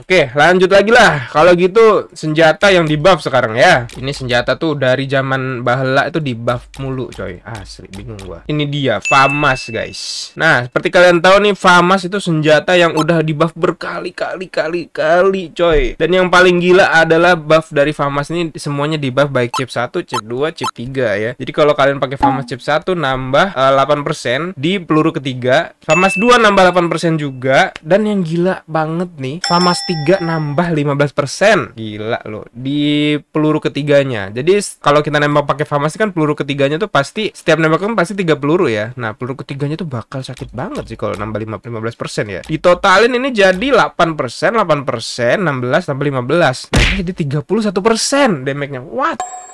Oke, lanjut lagi lah. Kalau gitu senjata yang di buff sekarang ya. Ini senjata tuh dari zaman Bahla itu di buff mulu, coy. Asli bingung gua. Ini dia Famas, guys. Nah, seperti kalian tahu nih Famas itu senjata yang udah di buff berkali-kali kali kali, coy. Dan yang paling gila adalah buff dari Famas ini semuanya di buff baik chip 1, chip 2, chip 3 ya. Jadi kalau kalian pakai Famas chip 1 nambah uh, eh, 8% di peluru ketiga, Famas 2 nambah 8% juga dan yang gila banget nih, Famas 3 nambah 15%. Gila loh. Di peluru ketiganya. Jadi kalau kita nembak pakai farmasi kan peluru ketiganya tuh pasti setiap nembak kan pasti tiga peluru ya. Nah, peluru ketiganya tuh bakal sakit banget sih kalau nambah 15% ya. Ditotalin ini jadi 8%, 8%, 16 tambah 15. Nah, jadi 31% damage-nya. What?